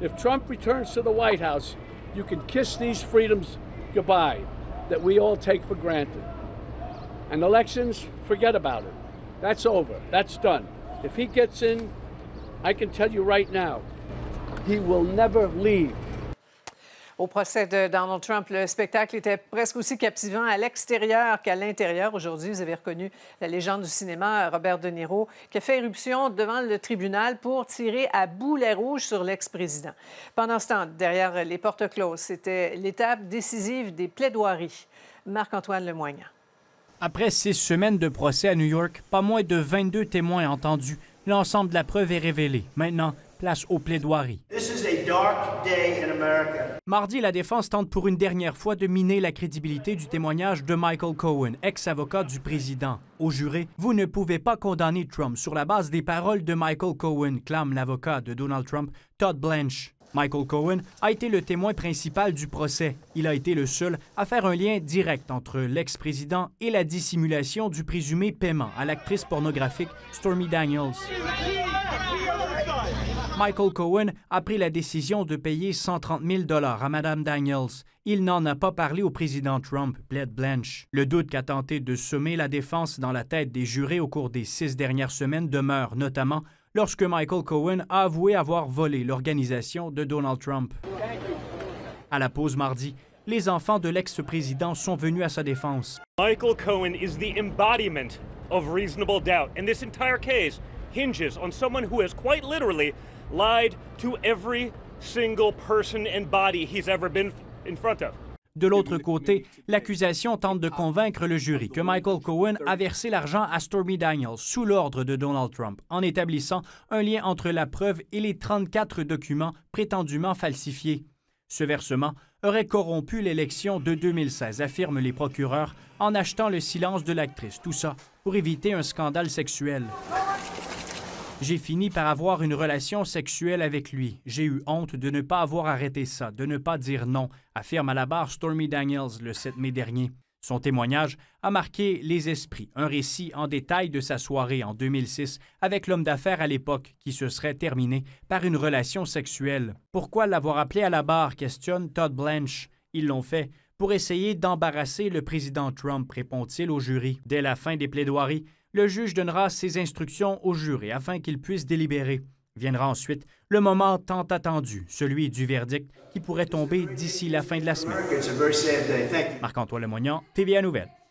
If Trump returns to the White House, you can kiss these freedoms goodbye that we all take for granted. And elections, forget about it. That's over. That's done. If he gets in, I can tell you right now, he will never leave. au procès de Donald Trump. Le spectacle était presque aussi captivant à l'extérieur qu'à l'intérieur. Aujourd'hui, vous avez reconnu la légende du cinéma, Robert De Niro, qui a fait éruption devant le tribunal pour tirer à boulet rouge sur l'ex-président. Pendant ce temps, derrière les portes closes, c'était l'étape décisive des plaidoiries. Marc-Antoine Lemoyne. Après six semaines de procès à New York, pas moins de 22 témoins entendus. L'ensemble de la preuve est révélée. Maintenant, place aux plaidoiries. Mardi, la défense tente pour une dernière fois de miner la crédibilité du témoignage de Michael Cohen, ex-avocat du président. Au juré, vous ne pouvez pas condamner Trump sur la base des paroles de Michael Cohen, clame l'avocat de Donald Trump, Todd Blanche. Michael Cohen a été le témoin principal du procès. Il a été le seul à faire un lien direct entre l'ex-président et la dissimulation du présumé paiement à l'actrice pornographique Stormy Daniels. Michael Cohen a pris la décision de payer 130 000 à Mme Daniels. Il n'en a pas parlé au président Trump, Bled Blanche. Le doute qu'a tenté de semer la défense dans la tête des jurés au cours des six dernières semaines demeure, notamment lorsque Michael Cohen a avoué avoir volé l'organisation de Donald Trump. À la pause mardi, les enfants de l'ex-président sont venus à sa défense. Michael Cohen is the embodiment of reasonable doubt. In this entire case, de l'autre côté, l'accusation tente de convaincre le jury que Michael Cohen a versé l'argent à Stormy Daniels sous l'ordre de Donald Trump, en établissant un lien entre la preuve et les 34 documents prétendument falsifiés. Ce versement aurait corrompu l'élection de 2016, affirment les procureurs, en achetant le silence de l'actrice, tout ça pour éviter un scandale sexuel. J'ai fini par avoir une relation sexuelle avec lui. J'ai eu honte de ne pas avoir arrêté ça, de ne pas dire non, affirme à la barre Stormy Daniels le 7 mai dernier. Son témoignage a marqué les esprits, un récit en détail de sa soirée en 2006 avec l'homme d'affaires à l'époque qui se serait terminé par une relation sexuelle. Pourquoi l'avoir appelé à la barre questionne Todd Blanche. Ils l'ont fait pour essayer d'embarrasser le président Trump, répond-il au jury. Dès la fin des plaidoiries, le juge donnera ses instructions au jury afin qu'il puisse délibérer. Viendra ensuite le moment tant attendu, celui du verdict qui pourrait tomber d'ici la fin de la semaine. Marc-Antoine Lemoignan, TVA Nouvelles.